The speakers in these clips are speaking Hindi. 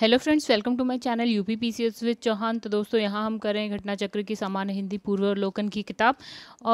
Hello friends welcome to my channel U P P C S with Chauhan तो दोस्तों यहाँ हम कर रहे हैं घटना चक्र की सामान्य हिंदी पूर्व पूर्वावलोकन की किताब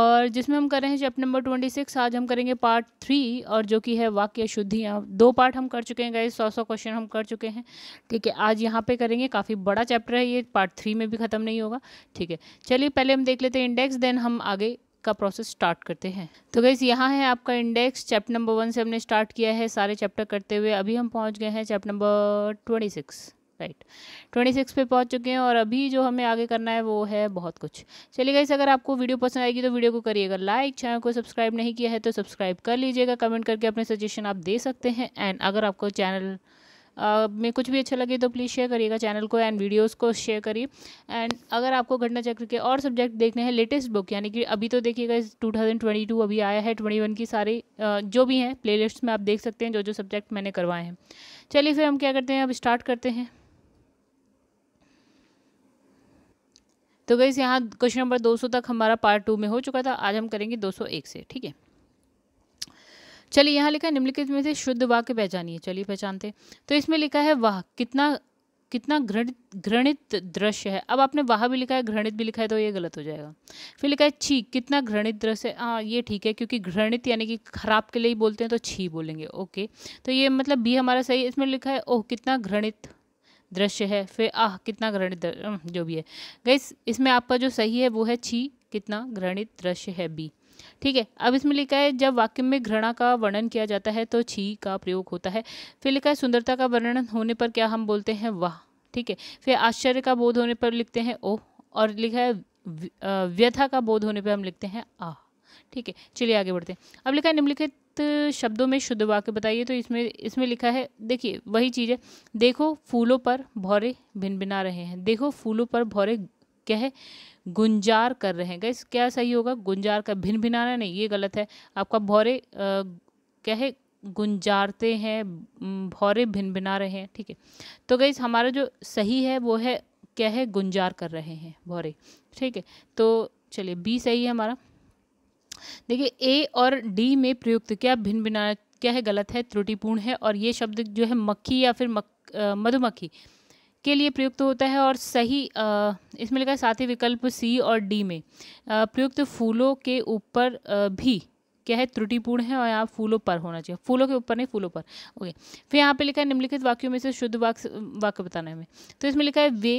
और जिसमें हम कर रहे हैं चैप्टर नंबर ट्वेंटी सिक्स आज हम करेंगे पार्ट थ्री और जो कि है वाक्य शुद्धि दो पार्ट हम कर चुके हैं गए सौ सौ क्वेश्चन हम कर चुके हैं ठीक है आज यहाँ पर करेंगे काफ़ी बड़ा चैप्टर है ये पार्ट थ्री में भी ख़त्म नहीं होगा ठीक है चलिए पहले हम देख लेते हैं इंडेक्स देन हम आगे का प्रोसेस स्टार्ट करते हैं तो गैस यहाँ है आपका इंडेक्स चैप्टर नंबर वन से हमने स्टार्ट किया है सारे चैप्टर करते हुए अभी हम पहुँच गए हैं chapter number twenty six right twenty six पे पहुंच चुके हैं और अभी जो हमें आगे करना है वो है बहुत कुछ चलिए गाइस अगर आपको वीडियो पसंद आएगी तो वीडियो को करिएगा लाइक चैनल को सब्सक्राइब नहीं किया है तो सब्सक्राइब कर लीजिएगा कमेंट करके अपने सजेशन आप दे सकते हैं एंड अगर आपको चैनल में कुछ भी अच्छा लगे तो प्लीज़ शेयर करिएगा चैनल को एंड वीडियोस को शेयर करिए एंड अगर आपको घटना चक्र के और सब्जेक्ट देखने हैं लेटेस्ट बुक यानी कि अभी तो देखिएगा इस टू अभी आया है वन की सारी जो भी हैं लिस्ट में आप देख सकते हैं जो जो सब्जेक्ट मैंने करवाए हैं चलिए फिर हम क्या करते हैं अब स्टार्ट करते हैं तो गई यहाँ क्वेश्चन नंबर 200 तक हमारा पार्ट टू में हो चुका था आज हम करेंगे 201 से ठीक है चलिए यहाँ लिखा है निम्नलिखित में से शुद्ध वाक्य पहचानिए चलिए पहचानते तो इसमें लिखा है वाह कितना कितना घृणित घृणित दृश्य है अब आपने वहाँ भी लिखा है घृणित भी लिखा है तो ये गलत हो जाएगा फिर लिखा है छी कितना घृणित दृश्य हाँ ये ठीक है क्योंकि घृणित यानी कि खराब के लिए ही बोलते हैं तो छी बोलेंगे ओके तो ये मतलब बी हमारा सही है इसमें लिखा है ओह कितना घृणित दृश्य है फिर आह कितना घृणित जो भी है गई इसमें आपका जो सही है वो है छी कितना घृणित दृश्य है बी ठीक है अब इसमें लिखा है जब वाक्य में घृणा का वर्णन किया जाता है तो छी का प्रयोग होता है फिर लिखा है सुंदरता का वर्णन होने पर क्या हम बोलते हैं वाह ठीक है फिर आश्चर्य का बोध होने पर लिखते हैं ओह और लिखा है व्यथा का बोध होने पर हम लिखते हैं आह ठीक है चलिए आगे बढ़ते हैं अब लिखा है निम्नलिखित शब्दों में शुद्ध वाक्य बताइए तो इसमें इसमें लिखा है देखिए वही चीज़ है देखो फूलों पर भौरे भिना रहे हैं देखो फूलों पर भौरे क्या है गुंजार कर रहे हैं गैस क्या सही होगा गुंजार का भिन भिनाना नहीं ये गलत है आपका भौरे क्या है गुंजारते हैं भौरे भिन भिना रहे हैं ठीक है तो गई हमारा जो सही है वो है क्या है गुंजार कर रहे हैं भौरे ठीक है तो चलिए बी सही है हमारा देखिए ए और डी में प्रयुक्त क्या भिन भिना क्या है गलत है त्रुटिपूर्ण है और ये शब्द जो है मक्खी या फिर मक मधुमक्खी के लिए प्रयुक्त होता है और सही इसमें लिखा है साथ ही विकल्प सी और डी में प्रयुक्त फूलों के ऊपर भी क्या है त्रुटिपूर्ण है और यहाँ फूलों पर होना चाहिए फूलों के ऊपर नहीं फूलों पर ओके फिर यहाँ पे लिखा है निम्नलिखित वाक्यों में से शुद्ध वाक्य वाक्य बताना है हमें तो इसमें लिखा है वे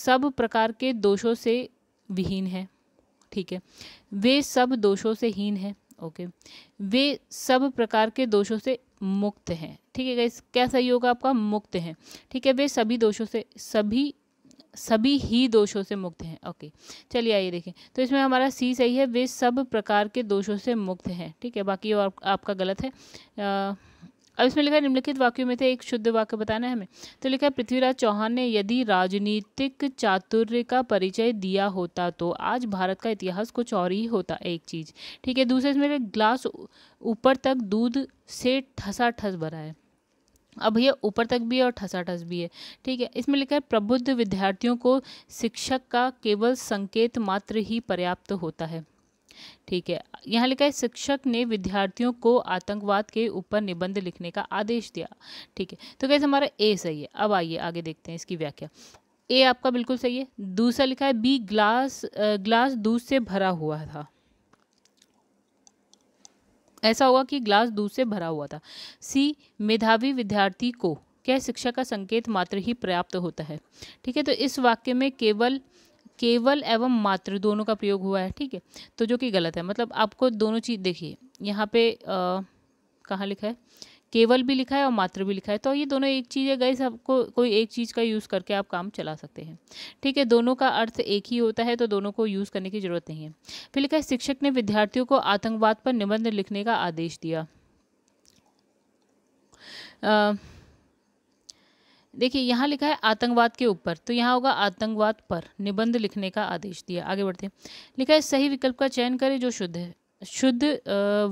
सब प्रकार के दोषों से विहीन है ठीक है वे सब दोषों से हीन है ओके वे सब प्रकार के दोषों से मुक्त हैं ठीक है गाइस क्या सही होगा आपका मुक्त हैं ठीक है वे सभी दोषों से सभी सभी ही दोषों से मुक्त हैं ओके चलिए आइए देखें तो इसमें हमारा सी सही है वे सब प्रकार के दोषों से मुक्त हैं ठीक है बाकी और आपका गलत है आ, अब इसमें लिखा है निम्नलिखित वाक्यों में से एक शुद्ध वाक्य बताना है हमें तो लिखा है पृथ्वीराज चौहान ने यदि राजनीतिक चातुर्य का परिचय दिया होता तो आज भारत का इतिहास कुछ और ही होता एक चीज़ ठीक है दूसरे इसमें ग्लास ऊपर तक दूध से ठसा ठस भरा है अब यह ऊपर तक भी है और ठस भी है ठीक है इसमें लिखा है प्रबुद्ध विद्यार्थियों को शिक्षक का केवल संकेत मात्र ही पर्याप्त होता है ठीक है यहाँ लिखा है शिक्षक ने विद्यार्थियों को आतंकवाद के ऊपर निबंध लिखने का आदेश दिया ठीक है तो कैसे हमारा ए सही है अब आइए आगे देखते हैं इसकी व्याख्या ए आपका बिल्कुल सही है दूसरा लिखा है बी ग्लास ग्लास दूध से भरा हुआ था ऐसा होगा कि ग्लास दूध से भरा हुआ था सी मेधावी विद्यार्थी को क्या शिक्षा का संकेत मात्र ही पर्याप्त होता है ठीक है तो इस वाक्य में केवल केवल एवं मात्र दोनों का प्रयोग हुआ है ठीक है तो जो कि गलत है मतलब आपको दोनों चीज़ देखिए यहाँ पे कहाँ लिखा है केवल भी लिखा है और मात्र भी लिखा है तो ये दोनों एक चीज़ है गई सबको कोई एक चीज़ का यूज़ करके आप काम चला सकते हैं ठीक है दोनों का अर्थ एक ही होता है तो दोनों को यूज़ करने की ज़रूरत नहीं है फिर लिखा है शिक्षक ने विद्यार्थियों को आतंकवाद पर निबंध लिखने का आदेश दिया आ, देखिए यहाँ लिखा है आतंकवाद के ऊपर तो यहाँ होगा आतंकवाद पर निबंध लिखने का आदेश दिया आगे बढ़ते हैं लिखा है सही विकल्प का चयन करें जो शुद्ध है शुद्ध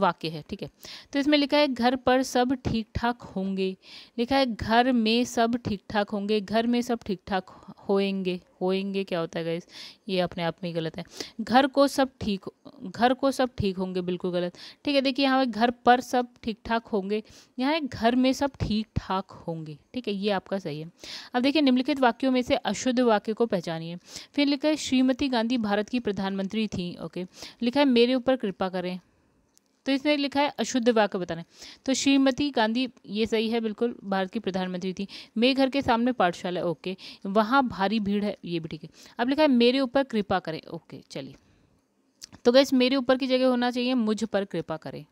वाक्य है ठीक है तो इसमें लिखा है घर पर सब ठीक ठाक होंगे लिखा है घर में सब ठीक ठाक होंगे घर में सब ठीक ठाक होएंगे होएंगे क्या होता है गैस ये अपने आप में ही गलत है घर को सब ठीक घर को सब ठीक होंगे बिल्कुल गलत ठीक है देखिए यहाँ पर घर पर सब ठीक ठाक होंगे यहाँ घर में सब ठीक ठाक होंगे ठीक है ये आपका सही है अब देखिए निम्नलिखित वाक्यों में से अशुद्ध वाक्य को पहचानिए फिर लिखा है श्रीमती गांधी भारत की प्रधानमंत्री थी ओके लिखा है मेरे ऊपर कृपा करें तो इसने लिखा है अशुद्ध वाक्य बताना तो श्रीमती गांधी ये सही है बिल्कुल भारत की प्रधानमंत्री थी मेरे घर के सामने पाठशाला ओके वहाँ भारी भीड़ है ये भी ठीक है अब लिखा है मेरे ऊपर कृपा करें ओके चलिए तो गैस मेरे ऊपर की जगह होना चाहिए मुझ पर कृपा करें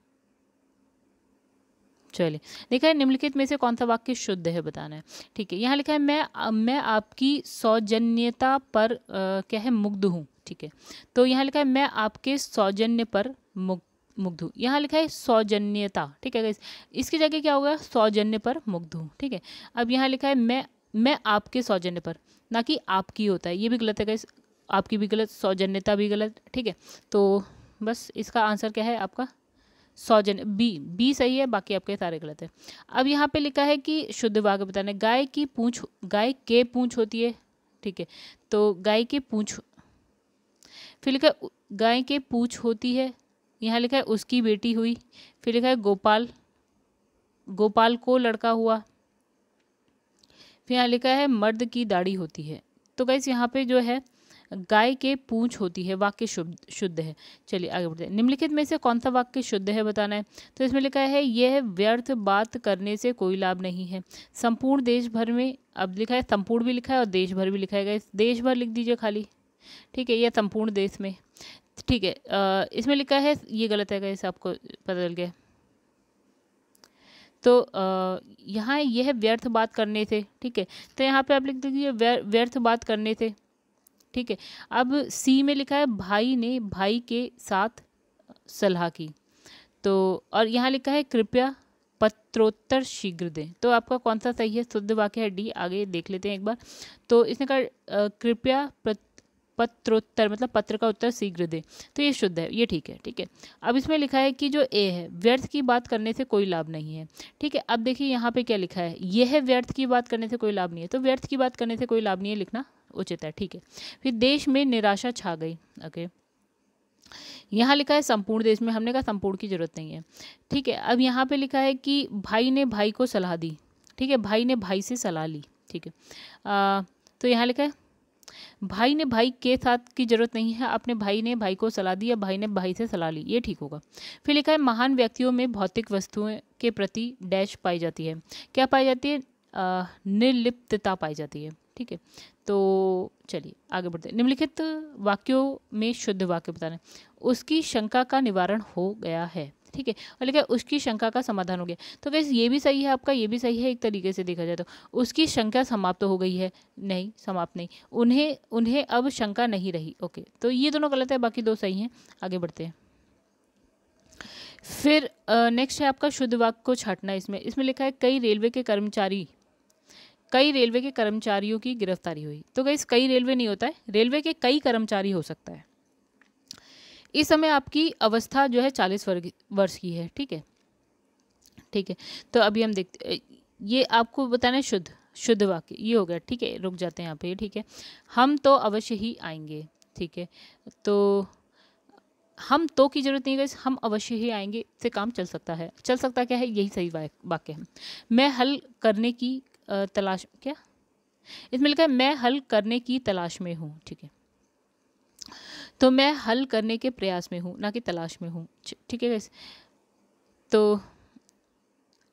चलिए देखा है निम्नलिखित में से कौन सा वाक्य शुद्ध है बताना है ठीक है यहाँ लिखा है मैं मैं आपकी सौजन्यता पर आ, क्या है मुग्ध हूँ ठीक है तो यहाँ लिखा है मैं आपके सौजन्य पर मुग्ध हूँ यहाँ लिखा है सौजन्यता ठीक है इसकी जगह क्या होगा सौजन्य पर हूँ ठीक है अब यहाँ लिखा है मैं मैं आपके सौजन्य पर ना कि आपकी होता है ये भी गलत है गई आपकी भी गलत सौजन्यता भी गलत ठीक है तो बस इसका आंसर क्या है आपका सौजन्य बी बी सही है बाकी आपके सारे गलत है अब यहाँ पे लिखा है कि शुद्ध वाक्य बताने गाय की पूंछ गाय के पूंछ होती है ठीक है तो गाय की पूंछ फिर लिखा गाय के पूंछ होती है यहाँ लिखा है उसकी बेटी हुई फिर लिखा है गोपाल गोपाल को लड़का हुआ फिर यहाँ लिखा है मर्द की दाढ़ी होती है तो गैस यहाँ पे जो है गाय के पूंछ होती है वाक्य शुद्ध शुद्ध है चलिए आगे बढ़ते हैं निम्नलिखित में से कौन सा वाक्य शुद्ध है बताना है तो इसमें लिखा है यह व्यर्थ बात करने से कोई लाभ नहीं है संपूर्ण देश भर में अब लिखा है संपूर्ण भी लिखा है और देश भर भी लिखा है गया देश भर लिख दीजिए खाली ठीक है यह संपूर्ण देश में ठीक है इसमें लिखा है ये गलत है कैसे आपको पता चल गया तो यहाँ यह व्यर्थ बात करने से ठीक है तो यहाँ पे आप लिख दीजिए व्यर्थ बात करने से ठीक है अब सी में लिखा है भाई ने भाई के साथ सलाह की तो और यहाँ लिखा है कृपया पत्रोत्तर शीघ्र दें तो आपका कौन सा सही है शुद्ध वाक्य है डी आगे देख लेते हैं एक बार तो इसने कहा कृपया पत्रोत्तर मतलब पत्र का उत्तर शीघ्र दे तो ये शुद्ध है ये ठीक है ठीक है अब इसमें लिखा है कि जो ए है व्यर्थ की बात करने से कोई लाभ नहीं है ठीक है अब देखिए यहाँ पे क्या लिखा है यह है व्यर्थ की बात करने से कोई लाभ नहीं है तो व्यर्थ की बात करने से कोई लाभ नहीं है लिखना उचित है ठीक है फिर देश में निराशा छा गई ओके यहाँ लिखा है संपूर्ण देश में हमने कहा संपूर्ण की जरूरत नहीं है ठीक है अब यहाँ पर लिखा है कि भाई ने भाई को सलाह दी ठीक है भाई ने भाई से सलाह ली ठीक है तो यहाँ लिखा है भाई ने भाई के साथ की जरूरत नहीं है अपने भाई ने भाई को सलाह दी या भाई ने भाई से सलाह ली ये ठीक होगा फिर लिखा है महान व्यक्तियों में भौतिक वस्तुओं के प्रति डैश पाई जाती है क्या पाई जाती है निर्लिप्तता पाई जाती है ठीक है तो चलिए आगे बढ़ते हैं निम्नलिखित वाक्यों में शुद्ध वाक्य बताने उसकी शंका का निवारण हो गया है ठीक है और लिखा उसकी शंका का समाधान हो गया तो गैस ये भी सही है आपका ये भी सही है एक तरीके से देखा जाए तो उसकी शंका समाप्त हो गई है नहीं समाप्त नहीं उन्हें उन्हें अब शंका नहीं रही ओके तो ये दोनों गलत है बाकी दो सही हैं आगे बढ़ते हैं फिर नेक्स्ट है आपका शुद्ध वाक्य को छाटना इसमें इसमें लिखा है कई रेलवे के कर्मचारी कई रेलवे के कर्मचारियों की गिरफ्तारी हुई तो गई कई रेलवे नहीं होता है रेलवे के कई कर्मचारी हो सकता है इस समय आपकी अवस्था जो है चालीस वर्ष की है ठीक है ठीक है तो अभी हम देखते ये आपको बताना है शुद्ध शुद्ध वाक्य ये हो गया ठीक है रुक जाते हैं यहाँ पे ठीक है हम तो अवश्य ही आएंगे ठीक है तो हम तो की जरूरत नहीं है हम अवश्य ही आएंगे से काम चल सकता है चल सकता क्या है यही सही वाक्य है मैं हल करने की तलाश क्या इसमें लिखा है मैं हल करने की तलाश में हूँ ठीक है तो मैं हल करने के प्रयास में हूँ ना कि तलाश में हूँ ठीक है गैस तो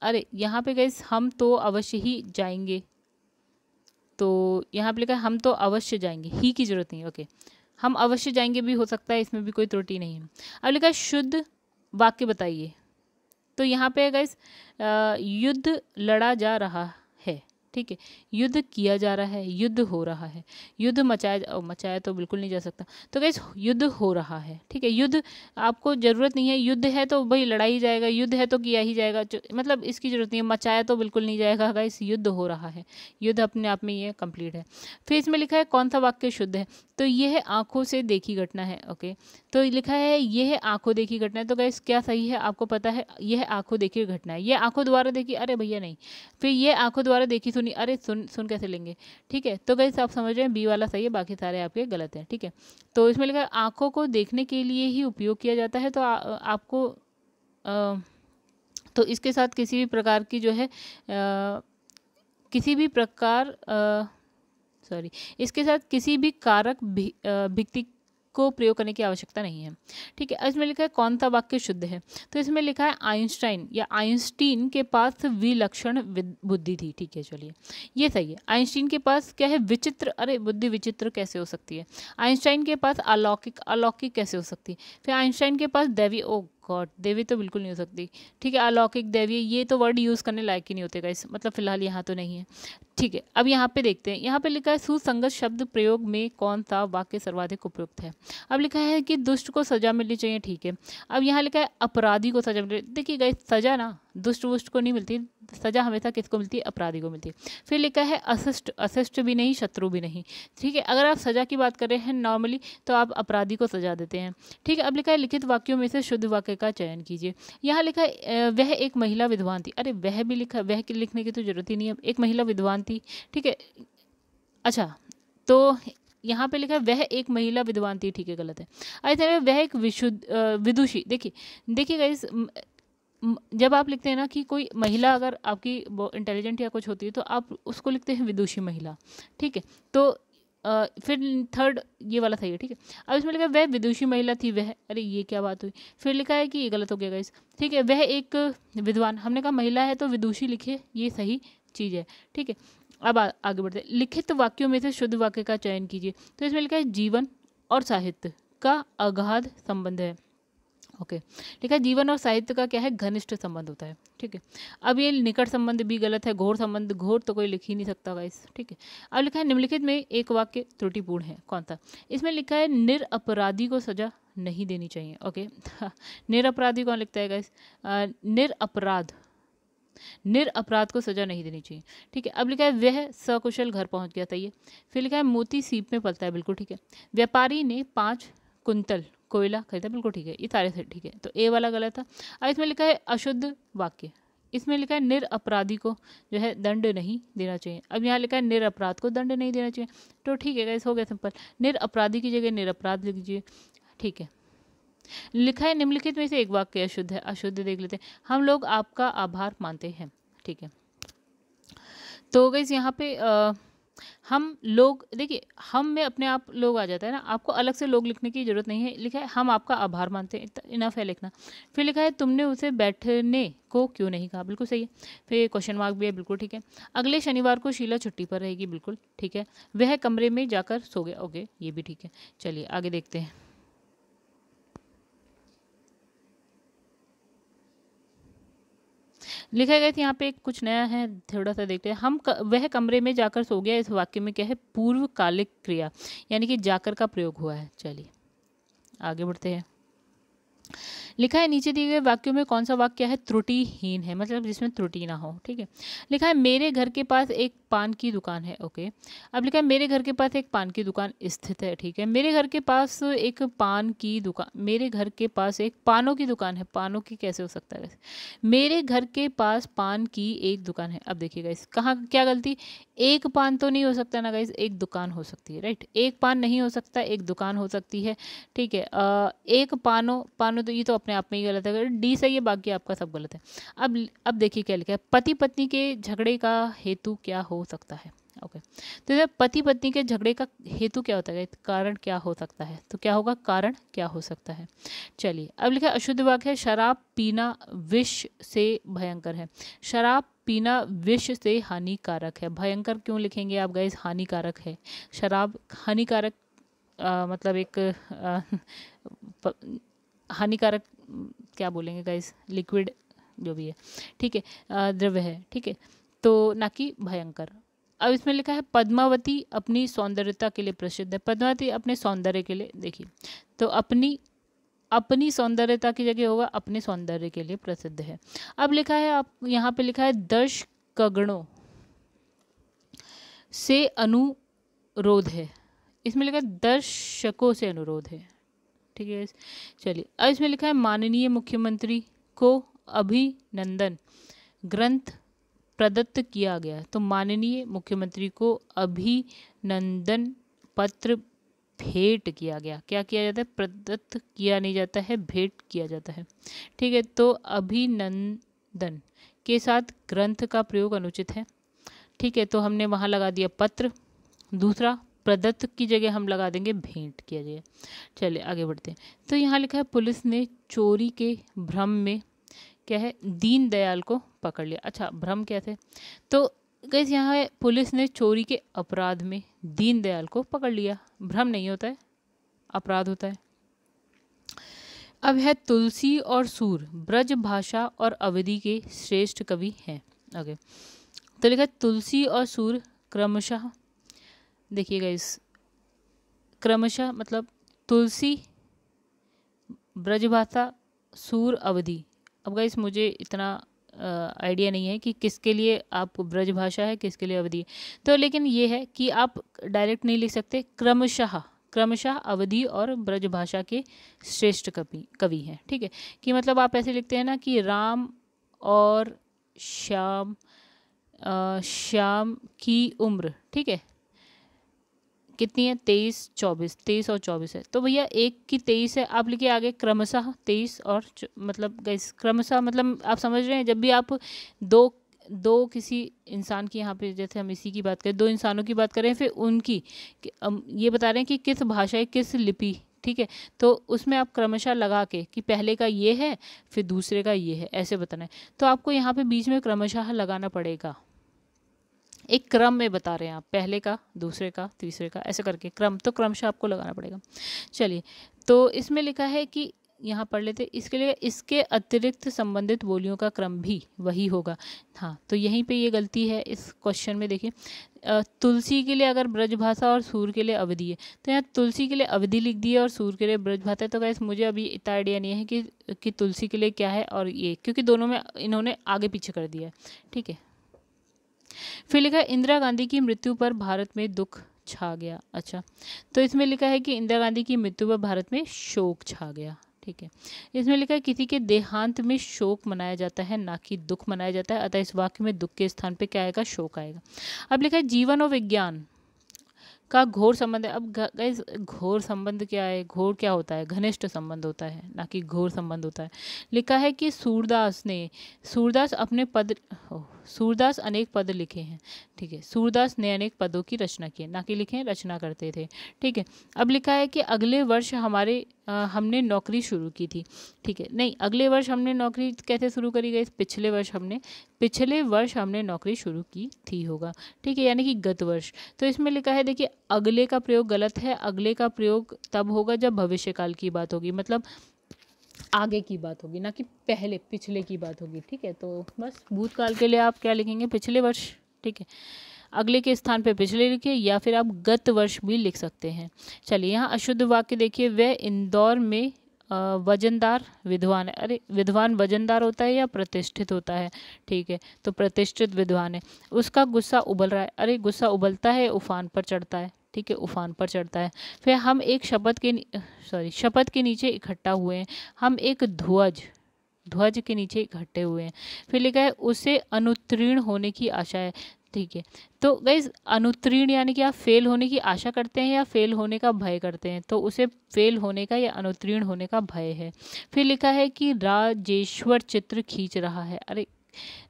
अरे यहाँ पे गैस हम तो अवश्य ही जाएंगे तो यहाँ पे लिखा है हम तो अवश्य जाएंगे ही की ज़रूरत नहीं ओके हम अवश्य जाएंगे भी हो सकता है इसमें भी कोई त्रुटि नहीं है अब लिखा है शुद्ध वाक्य बताइए तो यहाँ पे गैस युद्ध लड़ा जा रहा ठीक है युद्ध किया जा रहा है युद्ध हो रहा है युद्ध मचाया मचाया तो बिल्कुल नहीं जा सकता तो कैसे युद्ध हो रहा है ठीक है युद्ध आपको ज़रूरत नहीं है युद्ध है तो भाई लड़ाई जाएगा युद्ध है तो किया ही जाएगा मतलब इसकी ज़रूरत नहीं है मचाया तो बिल्कुल नहीं जाएगा इस युद्ध हो रहा है युद्ध अपने आप में ये कंप्लीट है फिर इसमें लिखा है कौन सा वाक्य शुद्ध है तो यह है आँखों से देखी घटना है ओके तो लिखा है यह है आँखों देखी घटना है तो गैस क्या सही है आपको पता है यह आँखों देखी घटना है यह आँखों द्वारा देखी अरे भैया नहीं फिर यह आँखों द्वारा देखी सुनी अरे सुन सुन कैसे लेंगे ठीक है तो गैस आप समझ रहे हैं बी वाला सही है बाकी सारे आपके गलत हैं ठीक है तो इसमें लिखा आँखों को देखने के लिए ही उपयोग किया जाता है तो आ, आपको आ, तो इसके साथ किसी भी प्रकार की जो है आ, किसी भी प्रकार सॉरी इसके साथ किसी भी कारक भिक्ति को प्रयोग करने की आवश्यकता नहीं है ठीक है इसमें लिखा है कौन सा वाक्य शुद्ध है तो इसमें लिखा है आइंस्टाइन या आइंस्टीन के पास विलक्षण बुद्धि थी ठीक है चलिए ये सही है आइंस्टीन के पास क्या है विचित्र अरे बुद्धि विचित्र कैसे हो सकती है आइंस्टाइन के पास अलौकिक अलौकिक कैसे हो सकती है फिर आइंस्टाइन के पास दैवी ओग गॉड देवी तो बिल्कुल नहीं हो सकती ठीक है अलौकिक देवी ये तो वर्ड यूज़ करने लायक ही नहीं होते गाइस मतलब फ़िलहाल यहाँ तो नहीं है ठीक है अब यहाँ पे देखते हैं यहाँ पे लिखा है सुसंगत शब्द प्रयोग में कौन सा वाक्य सर्वाधिक उपयुक्त है अब लिखा है कि दुष्ट को सज़ा मिलनी चाहिए ठीक है अब यहाँ लिखा है अपराधी को सज़ा मिलनी देखिए गई सज़ा ना दुष्ट वुष्ट को नहीं मिलती सज़ा हमेशा किसको मिलती है अपराधी को मिलती है फिर लिखा है अशिष्ट अशिष्ट भी नहीं शत्रु भी नहीं ठीक है अगर आप सज़ा की बात कर रहे हैं नॉर्मली तो आप अपराधी को सज़ा देते हैं ठीक है अब लिखा है लिखित वाक्यों में से शुद्ध वाक्य लेखक का चयन कीजिए यहाँ लिखा वह एक महिला विद्वान थी अरे वह भी लिखा वह की लिखने की तो ज़रूरत ही नहीं है एक महिला विद्वान थी ठीक है अच्छा तो यहाँ पे लिखा है वह एक महिला विद्वान थी ठीक है गलत है आई थे वह एक विशुद्ध विदुषी देखिए देखिए गई जब आप लिखते हैं ना कि कोई महिला अगर आपकी इंटेलिजेंट या कुछ होती है तो आप उसको लिखते हैं विदुषी महिला ठीक है तो फिर थर्ड ये वाला था ये ठीक है अब इसमें लिखा है वह विदुषी महिला थी वह अरे ये क्या बात हुई फिर लिखा है कि ये गलत हो गया इस ठीक है वह एक विद्वान हमने कहा महिला है तो विदुषी लिखे ये सही चीज़ है ठीक है अब आ, आगे बढ़ते हैं लिखित वाक्यों में से शुद्ध वाक्य का चयन कीजिए तो इसमें लिखा है जीवन और साहित्य का अगाध संबंध है ओके ठीक है जीवन और साहित्य का क्या है घनिष्ठ संबंध होता है ठीक है अब ये निकट संबंध भी गलत है घोर संबंध घोर तो कोई लिख ही नहीं सकता वाइस ठीक है अब लिखा है निम्नलिखित में एक वाक्य त्रुटिपूर्ण है कौन सा इसमें लिखा है निरअपराधी को सजा नहीं देनी चाहिए ओके निरअपराधी कौन लिखता है गाइस निरअपराध निरअपराध को सजा नहीं देनी चाहिए ठीक है अब लिखा है वह सकुशल घर पहुंच गया था ये फिर लिखा है मोती सीप में पलता है बिल्कुल ठीक है व्यापारी ने पाँच कुंतल कोयला खरीदा बिल्कुल ठीक है ये सारे ठीक है तो ए वाला गलत था अब इसमें लिखा है अशुद्ध वाक्य इसमें लिखा है निर अपराधी को जो है दंड नहीं देना चाहिए अब यहाँ लिखा है निर अपराध को दंड नहीं देना चाहिए तो ठीक है इस हो गया सिंपल निर अपराधी की जगह निर अपराध लिख दीजिए ठीक है लिखा है निम्नलिखित में से एक वाक्य अशुद्ध है अशुद्ध देख लेते हैं हम लोग आपका आभार मानते हैं ठीक है तो गई यहाँ पे आ, हम लोग देखिए हम में अपने आप लोग आ जाता है ना आपको अलग से लोग लिखने की ज़रूरत नहीं है लिखा है हम आपका आभार मानते हैं इनफ है लिखना फिर लिखा है तुमने उसे बैठने को क्यों नहीं कहा बिल्कुल सही है फिर क्वेश्चन मार्क भी है बिल्कुल ठीक है अगले शनिवार को शीला छुट्टी पर रहेगी बिल्कुल ठीक है वह कमरे में जाकर सो गया ओके ये भी ठीक है चलिए आगे देखते हैं लिखा गया था यहाँ पे कुछ नया है थोड़ा सा देखते हैं हम क, वह कमरे में जाकर सो गया इस वाक्य में क्या है पूर्वकालिक क्रिया यानी कि जाकर का प्रयोग हुआ है चलिए आगे बढ़ते हैं लिखा है नीचे दिए गए वाक्यों में कौन सा वाक्य है त्रुटिहीन है मतलब जिसमें त्रुटि ना हो ठीक है लिखा है मेरे घर के पास एक पान की दुकान है ओके अब लिखा है मेरे घर के पास एक पान की दुकान स्थित है ठीक है मेरे घर के पास एक पान की दुकान मेरे घर के पास एक पानों की दुकान है पानों की कैसे हो सकता है मेरे घर के पास पान की एक दुकान है अब देखिए गाइस कहाँ क्या गलती एक पान तो नहीं हो सकता ना गाइस एक दुकान हो सकती है राइट एक पान नहीं हो सकता एक दुकान हो सकती है ठीक है एक पानों पानों में तो ये तो अपने आप में ही गलत है अगर डी सही है बाकी आपका सब गलत है अब अब देखिए क्या लिखा है पति पत्नी के झगड़े का हेतु क्या हो सकता है ओके okay. तो इधर पति पत्नी के झगड़े का हेतु क्या होता है कारण क्या हो सकता है तो क्या होगा कारण क्या हो सकता है चलिए अब लिखा है अशुद्ध वाक्य है शराब पीना विष से भयंकर है शराब पीना विष से हानिकारक है भयंकर क्यों लिखेंगे आप गए हानिकारक है शराब हानिकारक मतलब एक आ, प, हानिकारक क्या बोलेंगे गाइस लिक्विड जो भी है ठीक है द्रव्य है ठीक है तो ना कि भयंकर अब इसमें लिखा है पद्मावती अपनी सौंदर्यता के लिए प्रसिद्ध है पद्मावती अपने सौंदर्य के लिए देखिए तो अपनी अपनी सौंदर्यता की जगह होगा अपने सौंदर्य के लिए प्रसिद्ध है अब लिखा है आप यहाँ पे लिखा है दश कगणों से अनुरोध है इसमें लिखा है दर्शकों से अनुरोध है ठीक है चलिए अब इसमें लिखा है माननीय मुख्यमंत्री को अभिनंदन ग्रंथ प्रदत्त किया गया तो माननीय मुख्यमंत्री को अभिनंदन पत्र भेंट किया गया क्या किया जाता है प्रदत्त किया नहीं जाता है भेंट किया जाता है ठीक है तो अभिनंदन के साथ ग्रंथ का प्रयोग अनुचित है ठीक है तो हमने वहाँ लगा दिया पत्र दूसरा प्रदत्त की जगह हम लगा देंगे भेंट किया जाए चलिए आगे बढ़ते हैं तो यहाँ लिखा है पुलिस ने चोरी के भ्रम में क्या है दीन दयाल को पकड़ लिया अच्छा भ्रम क्या थे तो कैसे यहाँ है पुलिस ने चोरी के अपराध में दीन दयाल को पकड़ लिया भ्रम नहीं होता है अपराध होता है अब है तुलसी और सूर ब्रज भाषा और अवधि के श्रेष्ठ कवि हैं ओके तो लिखा तुलसी और सूर क्रमशः देखिएगा इस क्रमशः मतलब तुलसी ब्रजभाषा सूर अवधि अब गई मुझे इतना आइडिया नहीं है कि किसके लिए आप ब्रजभाषा है किसके लिए अवधि तो लेकिन ये है कि आप डायरेक्ट नहीं लिख सकते क्रमशः क्रमशः अवधि और ब्रजभाषा के श्रेष्ठ कवि कवि हैं ठीक है कि मतलब आप ऐसे लिखते हैं ना कि राम और श्याम आ, श्याम की उम्र ठीक है कितनी है तेईस चौबीस तेईस और चौबीस है तो भैया एक की तेईस है आप लिखिए आगे क्रमशः तेईस और मतलब गैस क्रमशः मतलब आप समझ रहे हैं जब भी आप दो दो किसी इंसान की यहाँ पे जैसे हम इसी की बात करें दो इंसानों की बात करें फिर उनकी ये बता रहे हैं कि किस भाषा किस लिपि ठीक है तो उसमें आप क्रमशः लगा के कि पहले का ये है फिर दूसरे का ये है ऐसे बताना है तो आपको यहाँ पे बीच में क्रमशः लगाना पड़ेगा एक क्रम में बता रहे हैं आप पहले का दूसरे का तीसरे का ऐसे करके क्रम तो क्रमशः आपको लगाना पड़ेगा चलिए तो इसमें लिखा है कि यहाँ पढ़ लेते इसके लिए इसके अतिरिक्त संबंधित बोलियों का क्रम भी वही होगा हाँ तो यहीं पे ये गलती है इस क्वेश्चन में देखिए तुलसी के लिए अगर ब्रजभाषा और सूर के लिए अवधि है तो यहाँ तुलसी के लिए अवधि लिख दी है और सूर के लिए ब्रजभाषा है तो कैसे मुझे अभी इतना आइडिया नहीं है कि कि तुलसी के लिए क्या है और ये क्योंकि दोनों में इन्होंने आगे पीछे कर दिया है ठीक है फिर लिखा है इंदिरा गांधी की मृत्यु पर भारत में दुख छा गया अच्छा तो इसमें लिखा है कि इंदिरा गांधी की मृत्यु पर भारत में शोक छा गया ठीक है इसमें लिखा है किसी के देहांत में शोक मनाया जाता है ना कि दुख मनाया जाता है अतः इस वाक्य में दुख के स्थान पे क्या आएगा शोक आएगा अब लिखा है जीवन और विज्ञान का घोर संबंध है अब गैस घोर संबंध क्या है घोर क्या होता है घनिष्ठ संबंध होता है ना कि घोर संबंध होता है लिखा है कि सूरदास ने सूरदास अपने पद सूरदास अनेक पद लिखे हैं ठीक है सूरदास ने अनेक पदों की रचना की ना कि लिखे रचना करते थे ठीक है अब लिखा है कि अगले वर्ष हमारे हमने नौकरी शुरू की थी ठीक है नहीं अगले वर्ष हमने नौकरी कैसे शुरू करी गई पिछले वर्ष हमने पिछले वर्ष हमने नौकरी शुरू की थी होगा ठीक है यानी कि गत वर्ष तो इसमें लिखा है देखिए अगले का प्रयोग गलत है अगले का प्रयोग तब होगा जब भविष्यकाल की बात होगी मतलब आगे की बात होगी ना कि पहले पिछले की बात होगी ठीक है तो बस भूतकाल के लिए आप क्या लिखेंगे पिछले वर्ष ठीक है अगले के स्थान पर पिछले लिखिए या फिर आप गत वर्ष भी लिख सकते हैं चलिए यहाँ अशुद्ध वाक्य देखिए वह इंदौर में वजनदार विद्वान है अरे विद्वान वजनदार होता है या प्रतिष्ठित होता है ठीक है तो प्रतिष्ठित विद्वान है उसका गुस्सा उबल रहा है अरे गुस्सा उबलता है उफान पर चढ़ता है ठीक है उफान पर चढ़ता है फिर हम एक शपथ के सॉरी शपथ के नीचे इकट्ठा हुए हैं हम एक ध्वज ध्वज के नीचे इकट्ठे हुए हैं फिर लिखा है उसे अनुत्तीर्ण होने की आशा है ठीक है तो गैस अनुत्तीर्ण यानी कि आप फेल होने की आशा करते हैं या फेल होने का भय करते हैं तो उसे फेल होने का या अनुत्तीर्ण होने का भय है फिर लिखा है कि राजेश्वर चित्र खींच रहा है अरे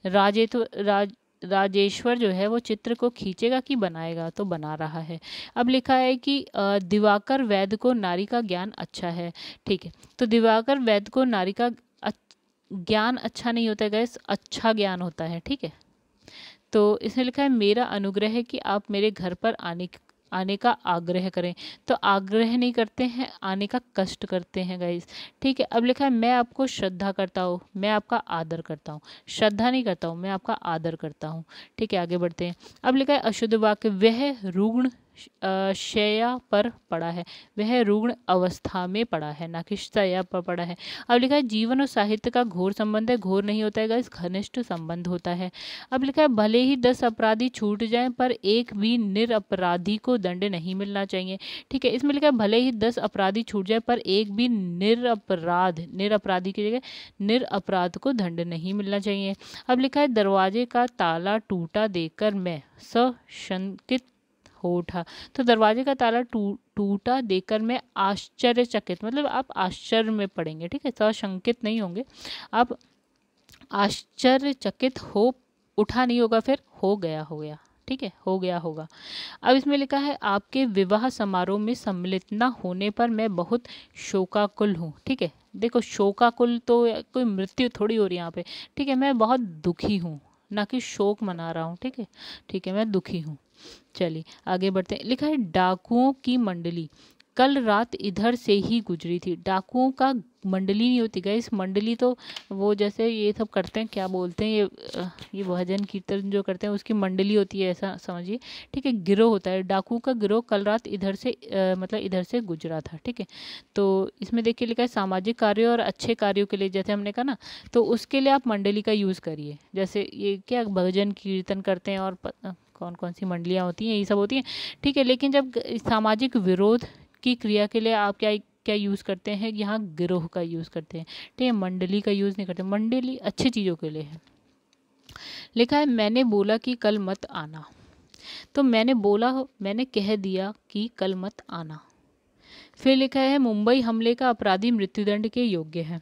राजे तो राज राजेश्वर जो है वो चित्र को खींचेगा कि बनाएगा तो बना रहा है अब लिखा है कि दिवाकर वैद्य को नारी का ज्ञान अच्छा है ठीक है तो दिवाकर वैद्य को नारी का ज्ञान अच्छा नहीं होता है गैस अच्छा ज्ञान होता है ठीक है तो इसने लिखा है मेरा अनुग्रह है कि आप मेरे घर पर आने आने का आग्रह करें तो आग्रह नहीं करते हैं आने का कष्ट करते हैं गाइज ठीक है अब लिखा है मैं आपको श्रद्धा करता हूँ मैं आपका आदर करता हूँ श्रद्धा नहीं करता हूँ मैं आपका आदर करता हूँ ठीक है आगे बढ़ते हैं अब लिखा है अशुद्ध वाक्य वह रुग्ण शया पर पड़ा है वह रुग्ण अवस्था में पड़ा है ना कि शया पर पड़ा है अब लिखा है जीवन और साहित्य का घोर संबंध है घोर नहीं होता है इस घनिष्ठ संबंध होता है अब लिखा है भले ही दस अपराधी छूट जाएं पर एक भी निरअपराधी को दंड नहीं मिलना चाहिए ठीक है इसमें लिखा है भले ही दस अपराधी छूट जाए पर एक भी निरअपराध निरअपराधी की जगह निरअपराध को दंड नहीं मिलना चाहिए अब लिखा है दरवाजे का ताला टूटा देकर मैं सशंकित हो उठा तो दरवाजे का ताला टू टूटा देखकर मैं आश्चर्यचकित मतलब आप आश्चर्य में पड़ेंगे ठीक है सशंकित तो नहीं होंगे आप आश्चर्यचकित हो उठा नहीं होगा फिर हो गया हो गया ठीक है हो गया होगा अब इसमें लिखा है आपके विवाह समारोह में सम्मिलित न होने पर मैं बहुत शोकाकुल हूँ ठीक है देखो शोकाकुल तो कोई मृत्यु थोड़ी हो रही है यहाँ पे ठीक है मैं बहुत दुखी हूँ ना कि शोक मना रहा हूँ ठीक है ठीक है मैं दुखी हूँ चलिए आगे बढ़ते हैं लिखा है डाकुओं की मंडली कल रात इधर से ही गुजरी थी डाकुओं का मंडली नहीं होती गई इस मंडली तो वो जैसे ये सब करते हैं क्या बोलते हैं ये ये भजन कीर्तन जो करते हैं उसकी मंडली होती है ऐसा समझिए ठीक है गिरोह होता है डाकुओं का गिरोह कल रात इधर से आ, मतलब इधर से गुजरा था ठीक है तो इसमें देखिए लिखा है सामाजिक कार्यों और अच्छे कार्यों के लिए जैसे हमने कहा ना तो उसके लिए आप मंडली का यूज़ करिए जैसे ये क्या भजन कीर्तन करते हैं और कौन कौन सी मंडलियाँ होती हैं ये सब होती हैं ठीक है लेकिन जब सामाजिक विरोध की क्रिया के लिए आप क्या क्या यूज़ करते हैं यहाँ गिरोह का यूज़ करते हैं ठीक है मंडली का यूज़ नहीं करते मंडली अच्छी चीज़ों के लिए है लिखा है मैंने बोला कि कल मत आना तो मैंने बोला मैंने कह दिया कि कल मत आना फिर लिखा है मुंबई हमले का अपराधी मृत्युदंड के योग्य है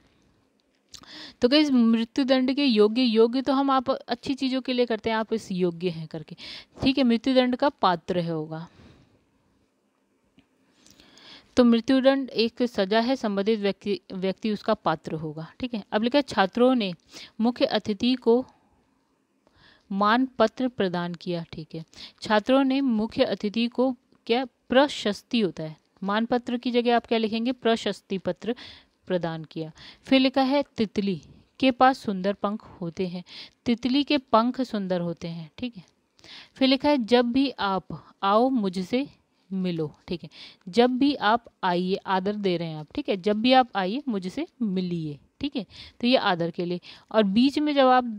तो मृत्यु दंड के योग्य योग्य तो हम आप अच्छी चीज़ों के लिए करते हैं आप इस योग्य हैं करके ठीक है मृत्यु दंड का पात्र है होगा तो मृत्युदंड एक सजा है संबंधित व्यक्ति व्यक्ति उसका पात्र होगा ठीक है अब लिखा छात्रों ने मुख्य अतिथि को मान पत्र प्रदान किया ठीक है छात्रों ने मुख्य अतिथि को क्या प्रशस्ति होता है मानपत्र की जगह आप क्या लिखेंगे प्रशस्ति पत्र प्रदान किया फिर लिखा है तितली के पास सुंदर पंख होते हैं तितली के पंख सुंदर होते हैं ठीक है फिर लिखा है जब भी आप आओ मुझसे मिलो ठीक है जब भी आप आइए आदर दे रहे हैं आप ठीक है जब भी आप आइए मुझसे मिलिए ठीक है तो ये आदर के लिए और बीच में जब आप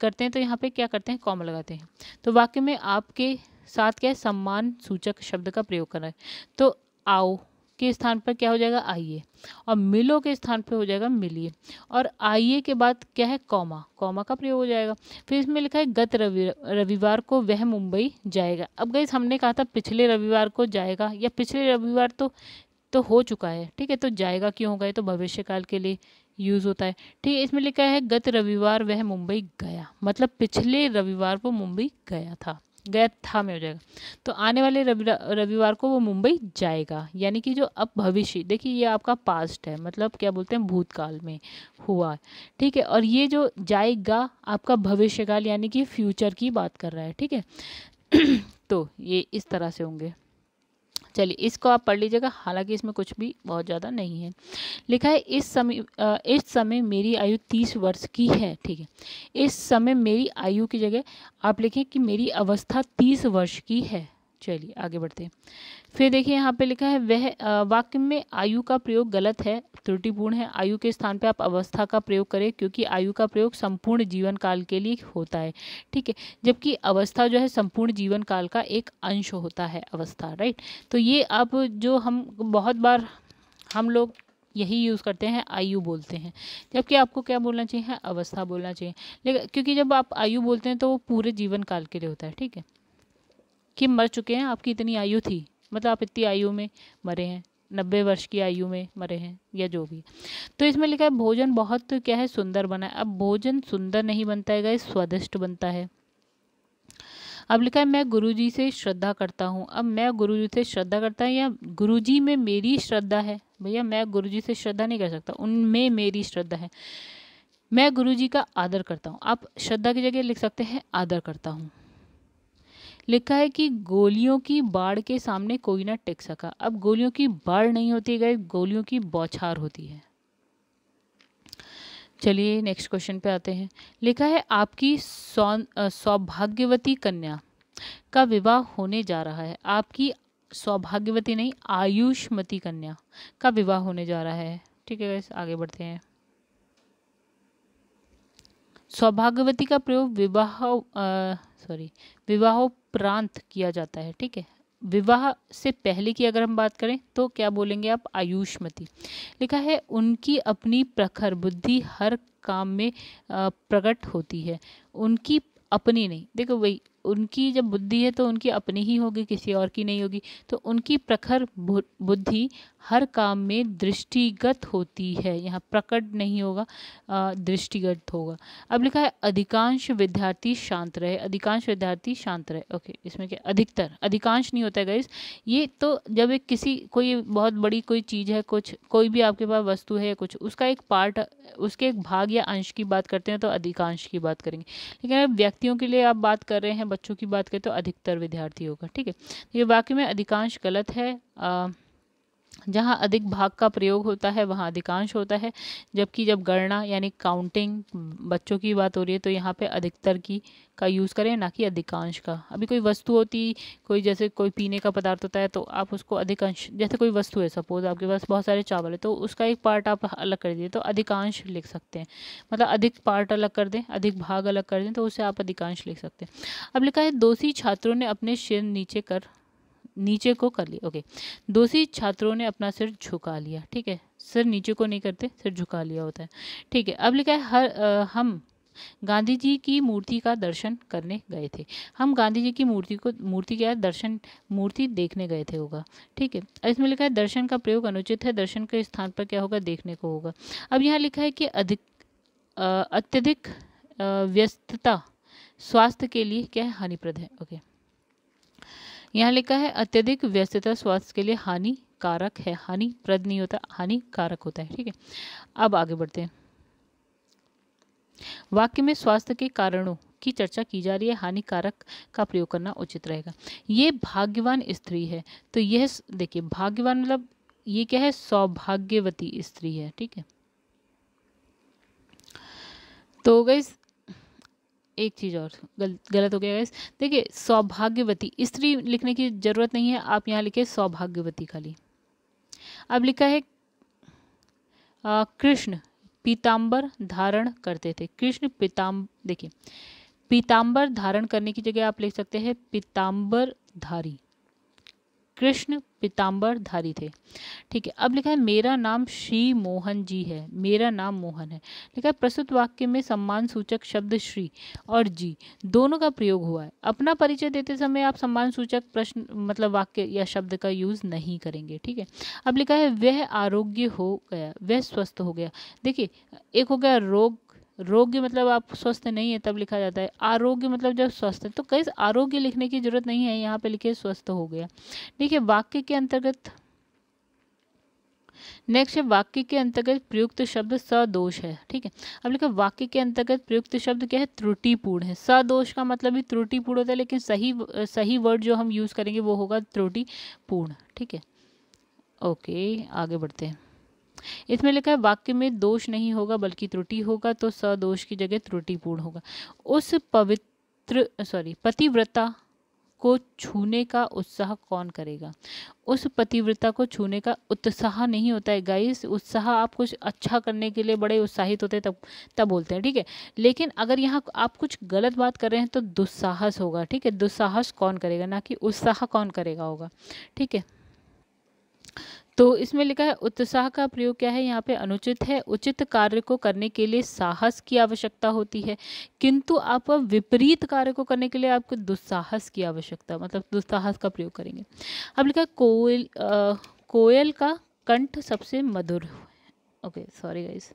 करते हैं तो यहाँ पे क्या करते हैं कॉम लगाते हैं तो वाक्य में आपके साथ क्या है सम्मान सूचक शब्द का प्रयोग करना है तो आओ के स्थान पर क्या हो जाएगा आइए और मिलो के स्थान पर हो जाएगा मिलिए और आइए के बाद क्या है कौमा कौमा का प्रयोग हो जाएगा फिर इसमें लिखा है गत रवि रविवार को वह मुंबई जाएगा अब गई हमने कहा था पिछले रविवार को जाएगा या पिछले रविवार तो तो हो चुका है ठीक है तो जाएगा क्यों होगा ये तो भविष्यकाल के लिए यूज़ होता है ठीक है इसमें लिखा है गत रविवार वह मुंबई गया मतलब पिछले रविवार वो मुंबई गया था गया था में हो जाएगा तो आने वाले रविवार को वो मुंबई जाएगा यानी कि जो अब भविष्य देखिए ये आपका पास्ट है मतलब क्या बोलते हैं भूतकाल में हुआ ठीक है और ये जो जाएगा आपका भविष्यकाल यानी कि फ्यूचर की बात कर रहा है ठीक है तो ये इस तरह से होंगे चलिए इसको आप पढ़ लीजिएगा हालांकि इसमें कुछ भी बहुत ज़्यादा नहीं है लिखा है इस समय इस समय मेरी आयु तीस वर्ष की है ठीक है इस समय मेरी आयु की जगह आप लिखें कि मेरी अवस्था तीस वर्ष की है चलिए आगे बढ़ते हैं फिर देखिए यहाँ पे लिखा है वह वाक्य में आयु का प्रयोग गलत है त्रुटिपूर्ण है आयु के स्थान पे आप अवस्था का प्रयोग करें क्योंकि आयु का प्रयोग संपूर्ण जीवन काल के लिए होता है ठीक है जबकि अवस्था जो है संपूर्ण जीवन काल का एक अंश होता है अवस्था राइट तो ये आप जो हम बहुत बार हम लोग यही यूज़ करते हैं आयु बोलते हैं जबकि आपको क्या बोलना चाहिए हाँ, अवस्था बोलना चाहिए लेकिन क्योंकि जब आप आयु बोलते हैं तो वो पूरे जीवन काल के लिए होता है ठीक है कि मर चुके हैं आपकी इतनी आयु थी मतलब आप इतनी आयु में मरे हैं नब्बे वर्ष की आयु में मरे हैं या जो भी तो इसमें लिखा है भोजन बहुत क्या है सुंदर बना है अब भोजन सुंदर नहीं बनता है स्वादिष्ट बनता है अब लिखा है मैं गुरुजी से श्रद्धा करता हूँ अब मैं गुरुजी से श्रद्धा करता है या गुरुजी में मेरी श्रद्धा है भैया मैं गुरुजी से श्रद्धा नहीं कर सकता उनमें मेरी श्रद्धा है मैं गुरुजी का आदर करता हूँ आप श्रद्धा की जगह लिख सकते हैं आदर करता हूँ लिखा है कि गोलियों की बाढ़ के सामने कोई ना टिक सका अब गोलियों की बाढ़ नहीं होती गई गोलियों की बौछार होती है चलिए नेक्स्ट क्वेश्चन पे आते हैं लिखा है आपकी सौभाग्यवती कन्या का विवाह होने जा रहा है आपकी सौभाग्यवती नहीं आयुष्मती कन्या का विवाह होने जा रहा है ठीक है वैसे आगे बढ़ते हैं सौभाग्यवती का प्रयोग विवाह सॉरी विवाह उपरांत किया जाता है ठीक है विवाह से पहले की अगर हम बात करें तो क्या बोलेंगे आप आयुष्मती लिखा है उनकी अपनी प्रखर बुद्धि हर काम में प्रकट होती है उनकी अपनी नहीं देखो वही उनकी जब बुद्धि है तो उनकी अपनी ही होगी किसी और की नहीं होगी तो उनकी प्रखर बुद्धि हर काम में दृष्टिगत होती है यहाँ प्रकट नहीं होगा दृष्टिगत होगा अब लिखा है अधिकांश विद्यार्थी शांत रहे अधिकांश विद्यार्थी शांत रहे ओके इसमें क्या अधिकतर अधिकांश नहीं होता है गाइस ये तो जब एक किसी कोई बहुत बड़ी कोई चीज़ है कुछ कोई भी आपके पास वस्तु है या कुछ उसका एक पार्ट उसके एक भाग या अंश की बात करते हैं तो अधिकांश की बात करेंगे लेकिन अगर व्यक्तियों के लिए आप बात कर रहे हैं बच्चों की बात करें तो अधिकतर विद्यार्थी होगा ठीक है तो ये वाक्य में अधिकांश गलत है आ, जहाँ अधिक भाग का प्रयोग होता है वहाँ अधिकांश होता है जबकि जब गणना यानी काउंटिंग बच्चों की बात हो रही है तो यहाँ पे अधिकतर की का यूज़ करें ना कि अधिकांश का अभी कोई वस्तु होती कोई जैसे कोई पीने का पदार्थ होता है तो आप उसको अधिकांश जैसे कोई वस्तु है सपोज़ आपके पास बहुत सारे चावल है तो उसका एक पार्ट आप अलग कर दीजिए तो अधिकांश लिख सकते हैं मतलब अधिक पार्ट अलग कर दें अधिक भाग अलग कर दें तो उससे आप अधिकांश लिख सकते हैं अब लिखा है दोषी छात्रों ने अपने शेर नीचे कर नीचे को कर लिया ओके दोषी छात्रों ने अपना सिर झुका लिया ठीक है सिर नीचे को नहीं करते सिर झुका लिया होता है ठीक है अब लिखा है हर आ, हम गांधी जी की मूर्ति का दर्शन करने गए थे हम गांधी जी की मूर्ति को मूर्ति क्या है दर्शन मूर्ति देखने गए थे होगा ठीक है इसमें लिखा है दर्शन का प्रयोग अनुचित है दर्शन के स्थान पर क्या होगा देखने को होगा अब यहाँ लिखा है कि अधिक अत्यधिक व्यस्तता स्वास्थ्य के लिए क्या है हानिप्रद है ओके यहाँ लिखा है अत्यधिक व्यस्तता स्वास्थ्य के लिए हानिकारक है हानिप्रद नहीं होता हानिकारक होता है ठीक है अब आगे बढ़ते हैं वाक्य में स्वास्थ्य के कारणों की चर्चा की जा रही है हानिकारक का प्रयोग करना उचित रहेगा ये भाग्यवान स्त्री है तो यह देखिए भाग्यवान मतलब ये क्या है सौभाग्यवती स्त्री है ठीक है तो गई एक चीज़ और गल, गलत हो गया गैस देखिए सौभाग्यवती स्त्री लिखने की ज़रूरत नहीं है आप यहाँ लिखे सौभाग्यवती खाली अब लिखा है कृष्ण पीताम्बर धारण करते थे कृष्ण पीताम देखिए पीताम्बर धारण करने की जगह आप लिख सकते हैं पीताम्बर धारी कृष्ण पीताम्बर धारी थे ठीक है अब लिखा है मेरा नाम श्री मोहन जी है मेरा नाम मोहन है लिखा है प्रस्तुत वाक्य में सम्मान सूचक शब्द श्री और जी दोनों का प्रयोग हुआ है अपना परिचय देते समय आप सम्मान सूचक प्रश्न मतलब वाक्य या शब्द का यूज़ नहीं करेंगे ठीक है अब लिखा है वह आरोग्य हो गया वह स्वस्थ हो गया देखिए एक हो गया रोग रोग्य मतलब आप स्वस्थ नहीं है तब लिखा जाता है आरोग्य मतलब जब स्वस्थ है तो कई आरोग्य लिखने की जरूरत नहीं है यहाँ पे लिखे स्वस्थ हो गया ठीक है वाक्य के अंतर्गत नेक्स्ट है वाक्य के अंतर्गत प्रयुक्त शब्द सदोष है ठीक है अब लिखा वाक्य के अंतर्गत प्रयुक्त शब्द क्या है त्रुटिपूर्ण है सदोष का मतलब भी त्रुटिपूर्ण होता है लेकिन सही सही वर्ड जो हम यूज़ करेंगे वो होगा त्रुटिपूर्ण ठीक है ओके आगे बढ़ते हैं इसमें लिखा है वाक्य में दोष नहीं होगा बल्कि त्रुटि होगा तो सदोष की जगह त्रुटिपूर्ण होगा उस पवित्र सॉरी पतिव्रता को छूने का उत्साह कौन करेगा उस पतिव्रता को छूने का उत्साह नहीं होता है गाइस उत्साह आप कुछ अच्छा करने के लिए बड़े उत्साहित होते तब तब बोलते हैं ठीक है लेकिन अगर यहाँ आप कुछ गलत बात कर रहे हैं तो दुस्साहस होगा ठीक है दुस्साहस कौन करेगा ना कि उत्साह कौन करेगा होगा ठीक है तो इसमें लिखा है उत्साह का प्रयोग क्या है यहाँ पे अनुचित है उचित कार्य को करने के लिए साहस की आवश्यकता होती है किंतु आप विपरीत कार्य को करने के लिए आपको दुस्साहस की आवश्यकता मतलब दुस्साहस का प्रयोग करेंगे अब लिखा है कोयल आ, कोयल का कंठ सबसे मधुर ओके सॉरी गाइस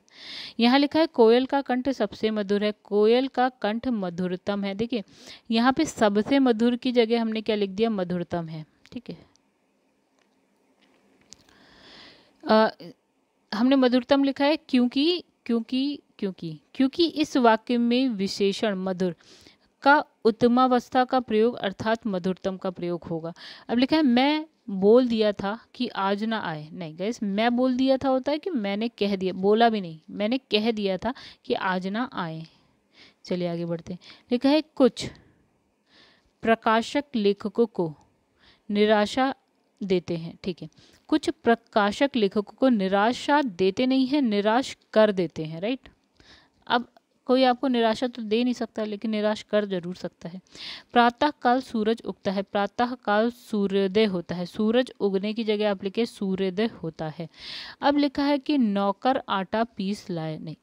यहाँ लिखा है कोयल का कंठ सबसे मधुर है कोयल का कंठ मधुरतम है देखिए यहाँ पे सबसे मधुर की जगह हमने क्या लिख दिया मधुरतम है ठीक है आ, हमने मधुरतम लिखा है क्योंकि क्योंकि क्योंकि क्योंकि इस वाक्य में विशेषण मधुर का उत्तमावस्था का प्रयोग अर्थात मधुरतम का प्रयोग होगा अब लिखा है मैं बोल दिया था कि आज ना आए नहीं गैस मैं बोल दिया था होता है कि मैंने कह दिया बोला भी नहीं मैंने कह दिया था कि आज ना आए चलिए आगे बढ़ते हैं लिखा है कुछ प्रकाशक लेखकों को निराशा देते हैं ठीक है कुछ प्रकाशक लेखकों को निराशा देते नहीं हैं निराश कर देते हैं राइट अब कोई आपको निराशा तो दे नहीं सकता लेकिन निराश कर जरूर सकता है प्रातःकाल सूरज उगता है प्रातःकाल सूर्योदय होता है सूरज उगने की जगह आप लिखे सूर्योदय होता है अब लिखा है कि नौकर आटा पीस लाए नहीं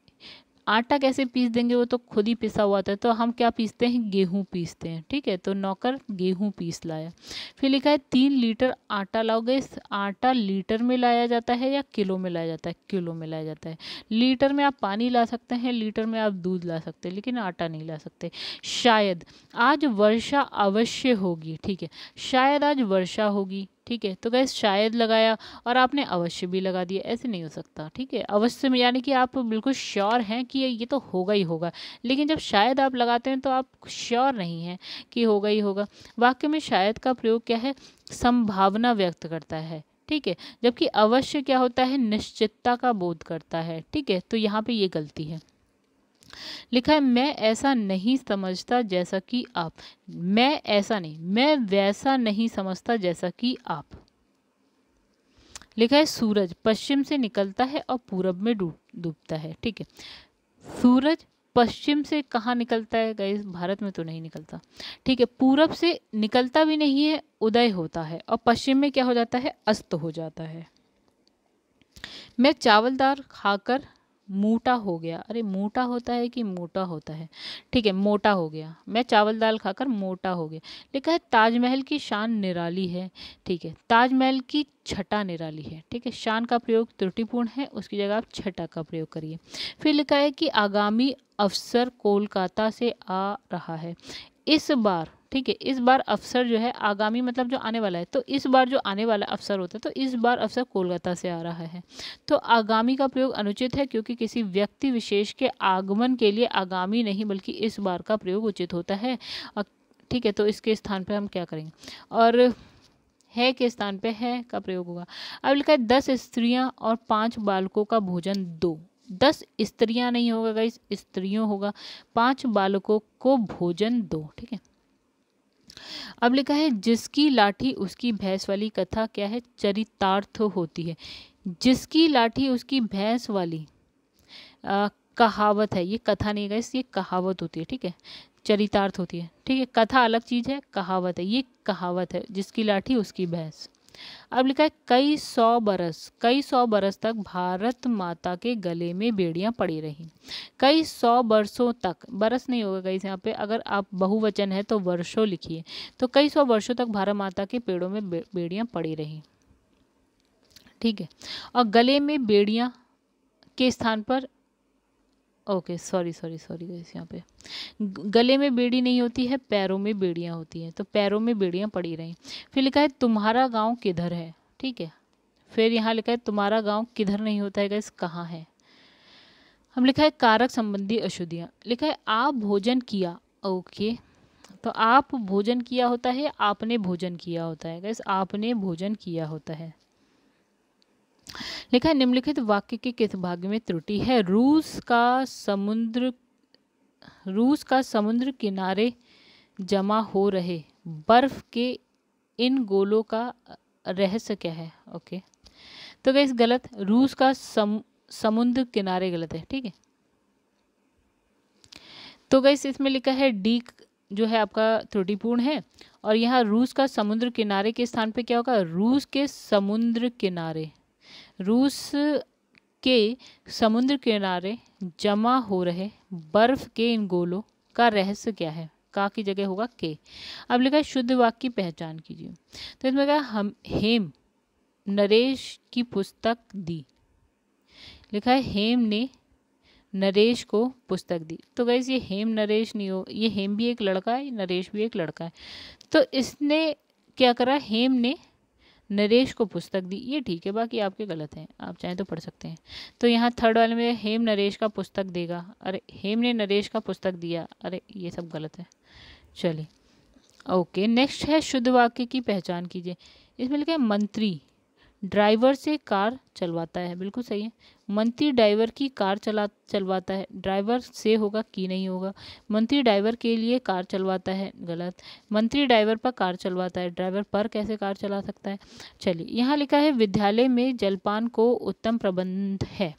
आटा कैसे पीस देंगे वो तो खुद ही पिसा हुआ था तो हम क्या पीसते हैं गेहूँ पीसते हैं ठीक है तो नौकर गेहूँ पीस लाया फिर लिखा है तीन लीटर आटा लाओगे इस आटा लीटर में लाया जाता है या किलो में लाया जाता है किलो में लाया जाता है लीटर में आप पानी ला सकते हैं लीटर में आप दूध ला सकते हैं लेकिन आटा नहीं ला सकते शायद आज वर्षा अवश्य होगी ठीक है शायद आज वर्षा होगी ठीक है तो गैस शायद लगाया और आपने अवश्य भी लगा दिया ऐसे नहीं हो सकता ठीक है अवश्य में यानी कि आप बिल्कुल श्योर हैं कि ये तो होगा ही होगा लेकिन जब शायद आप लगाते हैं तो आप श्योर नहीं हैं कि होगा ही होगा वाक्य में शायद का प्रयोग क्या है संभावना व्यक्त करता है ठीक है जबकि अवश्य क्या होता है निश्चितता का बोध करता है ठीक है तो यहाँ पे ये गलती है लिखा है मैं ऐसा नहीं समझता जैसा कि आप मैं ऐसा नहीं मैं वैसा नहीं समझता जैसा कि आप लिखा है सूरज पश्चिम से निकलता है और पूरब में डूब डूबता है ठीक है सूरज पश्चिम से कहाँ निकलता है गई भारत में तो नहीं निकलता ठीक है पूरब से निकलता भी नहीं है उदय होता है और पश्चिम में क्या हो जाता है अस्त हो जाता है मैं चावलदार खाकर मोटा हो गया अरे मोटा होता है कि मोटा होता है ठीक है मोटा हो गया मैं चावल दाल खाकर मोटा हो गया लिखा है ताजमहल की शान निराली है ठीक है ताजमहल की छटा निराली है ठीक है शान का प्रयोग त्रुटिपूर्ण है उसकी जगह आप छटा का प्रयोग करिए फिर लिखा है कि आगामी अवसर कोलकाता से आ रहा है इस बार ठीक है इस बार अफसर जो है आगामी मतलब जो आने वाला है तो इस बार जो आने वाला अफसर होता है तो इस बार अफसर कोलकाता से आ रहा है तो आगामी का प्रयोग अनुचित है क्योंकि किसी व्यक्ति विशेष के आगमन के लिए आगामी नहीं बल्कि इस बार का प्रयोग उचित होता है ठीक है तो इसके स्थान पर हम क्या करेंगे और है के स्थान पर है का प्रयोग होगा अब लिखा है दस स्त्रियाँ और पाँच बालकों का भोजन दो दस स्त्रियां नहीं होगा गाइस स्त्रियों होगा पांच बालकों को भोजन दो ठीक है अब लिखा है जिसकी लाठी उसकी भैंस वाली कथा क्या है चरितार्थ होती है जिसकी लाठी उसकी भैंस वाली आ, कहावत है ये कथा नहीं गई ये कहावत होती है ठीक है चरितार्थ होती है ठीक है कथा अलग चीज़ है कहावत है ये कहावत है जिसकी लाठी उसकी भैंस अब लिखा है कई सौ बरस कई सौ बरस तक भारत माता के गले में बेड़ियां पड़ी रही कई सौ बरसों तक बरस नहीं होगा कई यहाँ पे अगर आप बहुवचन है तो वर्षों लिखिए तो कई सौ वर्षों तक भारत माता के पेड़ों में बेड़ियां पड़ी रही ठीक है और गले में बेड़ियां के स्थान पर okay sorry sorry sorry guys यहाँ पे गले में बेड़ी नहीं होती है पैरों में बेड़ियाँ होती हैं तो पैरों में बेड़ियाँ पड़ी रहीं फिर लिखा है तुम्हारा गाँव किधर है ठीक है फिर यहाँ लिखा है तुम्हारा गाँव किधर नहीं होता है गाइस कहाँ है हम लिखा है कारक संबंधी अशुद्धियाँ लिखा है आप भोजन किया ओके तो आप भोजन किया होता है आपने भोजन किया होता है गैस आपने भोजन किया होता है लिखा निम्नलिखित वाक्य के किस भाग में त्रुटि है रूस का समुद्र रूस का समुद्र किनारे जमा हो रहे बर्फ के इन गोलों का रहस्य क्या है ओके तो गैस गलत रूस का सम, समुद्र किनारे गलत है ठीक है तो गैस इसमें लिखा है डी जो है आपका त्रुटिपूर्ण है और यहाँ रूस का समुद्र किनारे के स्थान पे क्या होगा रूस के समुद्र किनारे रूस के समुद्र किनारे जमा हो रहे बर्फ के इन गोलों का रहस्य क्या है का की जगह होगा के अब लिखा है शुद्ध वाक्य की पहचान कीजिए तो इसमें कहा हम हेम नरेश की पुस्तक दी लिखा है हेम ने नरेश को पुस्तक दी तो गैस ये हेम नरेश नहीं हो ये हेम भी एक लड़का है नरेश भी एक लड़का है तो इसने क्या करा हेम ने नरेश को पुस्तक दी ये ठीक है बाकी आपके गलत हैं आप चाहें तो पढ़ सकते हैं तो यहाँ थर्ड वाले में हेम नरेश का पुस्तक देगा अरे हेम ने नरेश का पुस्तक दिया अरे ये सब गलत है चलिए ओके नेक्स्ट है शुद्ध वाक्य की पहचान कीजिए इसमें लिखा है मंत्री ड्राइवर से कार चलवाता है बिल्कुल सही है मंत्री ड्राइवर की कार चला चलवाता है ड्राइवर से होगा की नहीं होगा मंत्री ड्राइवर के लिए कार चलवाता है गलत मंत्री ड्राइवर पर कार चलवाता है ड्राइवर पर कैसे कार चला सकता है चलिए यहाँ लिखा है विद्यालय में जलपान को उत्तम प्रबंध है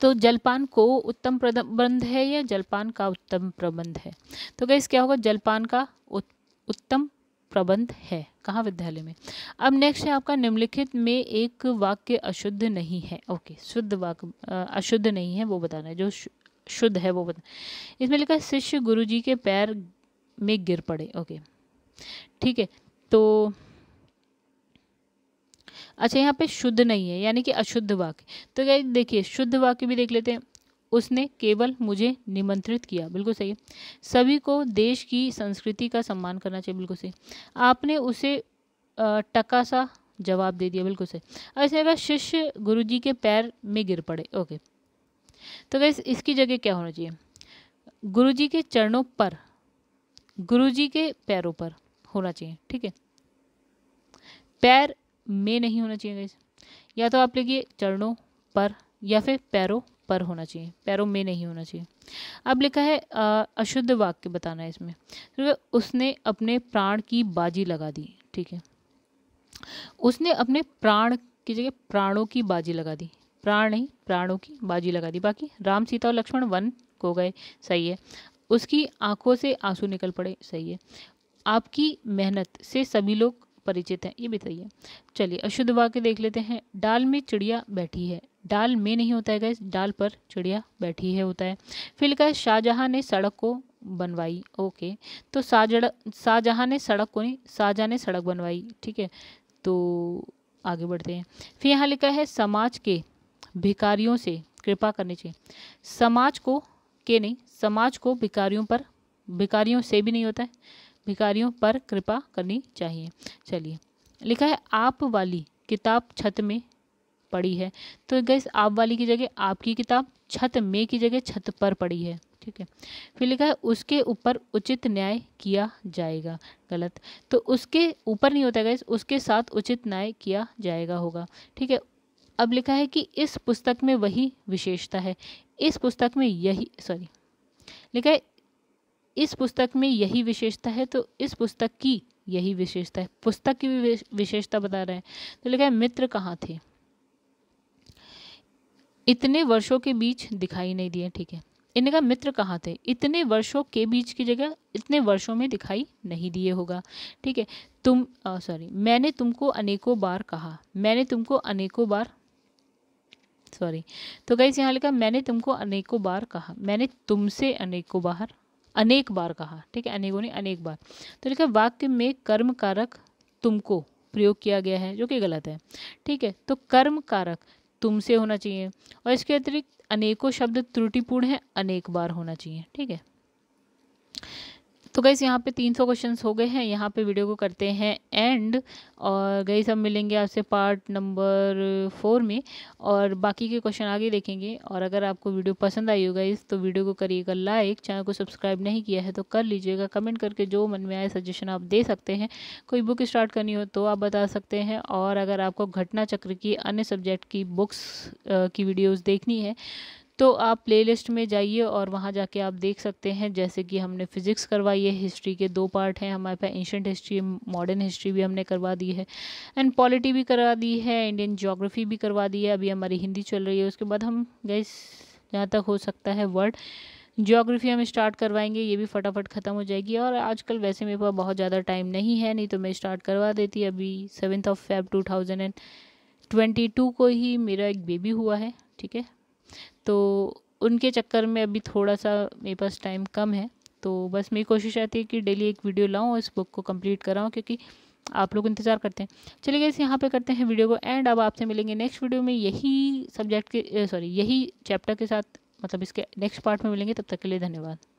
तो जलपान को उत्तम प्रबंध है या जलपान का उत्तम प्रबंध है तो कैसे क्या होगा जलपान का उत्तम प्रबंध है कहाँ विद्यालय में अब नेक्स्ट है आपका निम्नलिखित में एक वाक्य अशुद्ध नहीं है ओके शुद्ध वाक्य अशुद्ध नहीं है वो बताना है जो शुद्ध है वो बता इसमें लिखा है शिष्य गुरुजी के पैर में गिर पड़े ओके ठीक है तो अच्छा यहाँ पे शुद्ध नहीं है यानी कि अशुद्ध वाक्य तो क्या देखिए शुद्ध वाक्य भी देख लेते हैं उसने केवल मुझे निमंत्रित किया बिल्कुल सही है सभी को देश की संस्कृति का सम्मान करना चाहिए बिल्कुल सही आपने उसे टका सा जवाब दे दिया बिल्कुल सही ऐसे अगर शिष्य गुरुजी के पैर में गिर पड़े ओके तो गैस इसकी जगह क्या होना चाहिए गुरुजी के चरणों पर गुरुजी के पैरों पर होना चाहिए ठीक है पैर में नहीं होना चाहिए या तो आप लिखिए चरणों पर या फिर पैरों पर होना चाहिए पैरों में नहीं होना चाहिए अब लिखा है अशुद्ध वाक्य बताना है इसमें तो उसने अपने प्राण की बाजी लगा दी ठीक है उसने अपने प्राण की जगह प्राणों की बाजी लगा दी प्राण नहीं प्राणों की बाजी लगा दी बाकी राम सीता और लक्ष्मण वन को गए सही है उसकी आंखों से आंसू निकल पड़े सही है आपकी मेहनत से सभी लोग परिचित हैं ये भी सही है चलिए अशुद्ध वाक्य देख लेते हैं डाल में चिड़िया बैठी है डाल में नहीं होता है गैस डाल पर चिड़िया बैठी है होता है फिर है शाहजहाँ ने सड़क को बनवाई ओके तो शाहजड़ शाहजहाँ ने सड़क को नहीं शाहजहाँ ने सड़क बनवाई ठीक है तो आगे बढ़ते हैं फिर यहाँ लिखा है समाज के भिकारियों से कृपा करनी चाहिए समाज को के नहीं समाज को भिकारियों पर भिकारियों से भी नहीं होता है भिकारियों पर कृपा करनी चाहिए चलिए लिखा है आप वाली किताब छत में पड़ी है तो गैस आप वाली की जगह आपकी किताब छत में की जगह छत पर पड़ी है ठीक है फिर लिखा है उसके ऊपर उचित न्याय किया जाएगा गलत तो उसके ऊपर नहीं होता गैस उसके साथ उचित न्याय किया जाएगा होगा ठीक है अब लिखा है कि इस पुस्तक में वही विशेषता है इस पुस्तक में यही सॉरी लिखा है इस पुस्तक में यही विशेषता है तो इस पुस्तक की यही विशेषता है पुस्तक की भी विशेषता बता रहे हैं तो लिखा है मित्र कहाँ थे इतने वर्षों के बीच दिखाई नहीं दिए ठीक है इन्हें का मित्र कहाँ थे इतने वर्षों के बीच की जगह इतने वर्षों में दिखाई नहीं दिए होगा ठीक है तुम सॉरी मैंने तुमको अनेकों बार कहा मैंने तुमको अनेकों बार सॉरी तो गई यहाँ लिखा मैंने तुमको अनेकों बार कहा मैंने तुमसे अनेकों बार अनेक बार कहा ठीक है अनेकों ने अनेक बार तो लिखा वाक्य में कर्म कारक तुमको प्रयोग किया गया है जो कि गलत है ठीक है तो कर्म कारक तुमसे होना चाहिए और इसके अतिरिक्त अनेकों शब्द त्रुटिपूर्ण है अनेक बार होना चाहिए ठीक है तो गईस यहाँ पे 300 क्वेश्चंस हो गए हैं यहाँ पे वीडियो को करते हैं एंड और गई हम मिलेंगे आपसे पार्ट नंबर फोर में और बाकी के क्वेश्चन आगे देखेंगे और अगर आपको वीडियो पसंद आई हो गईस तो वीडियो को करिएगा लाइक चैनल को सब्सक्राइब नहीं किया है तो कर लीजिएगा कमेंट करके जो मन में आए सजेशन आप दे सकते हैं कोई बुक स्टार्ट करनी हो तो आप बता सकते हैं और अगर आपको घटना चक्र की अन्य सब्जेक्ट की बुक्स की वीडियोज़ देखनी है तो आप प्लेलिस्ट में जाइए और वहाँ जाके आप देख सकते हैं जैसे कि हमने फ़िज़िक्स करवाई है हिस्ट्री के दो पार्ट हैं हमारे पास एंशंट हिस्ट्री मॉडर्न हिस्ट्री भी हमने करवा दी है एंड पॉलिटी भी करवा दी है इंडियन जोग्राफ़ी भी करवा दी है अभी हमारी हिंदी चल रही है उसके बाद हम गैस जहाँ तक हो सकता है वर्ड जोग्राफ़ी हम स्टार्ट करवाएंगे ये भी फटाफट ख़त्म हो जाएगी और आजकल वैसे मेरे पास बहुत ज़्यादा टाइम नहीं है नहीं तो मैं स्टार्ट करवा देती अभी seventh of feb two thousand and twenty two को ही मेरा एक बेबी हुआ है ठीक है तो उनके चक्कर में अभी थोड़ा सा मेरे पास टाइम कम है तो बस मेरी कोशिश आती है कि डेली एक वीडियो लाऊं और इस बुक को कंप्लीट कराऊं क्योंकि आप लोग इंतज़ार करते हैं चलिए गए यहाँ पे करते हैं वीडियो को एंड अब आपसे मिलेंगे नेक्स्ट वीडियो में यही सब्जेक्ट के सॉरी यही चैप्टर के साथ मतलब इसके नेक्स्ट पार्ट में मिलेंगे तब तक के लिए धन्यवाद